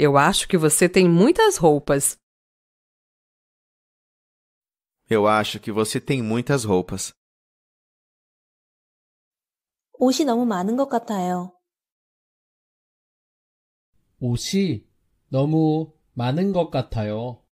Eu acho que você tem muitas roupas. Eu acho que você tem muitas roupas. 옷이 너무 많은 것 같아요. 옷이 너무 많은 것 같아요.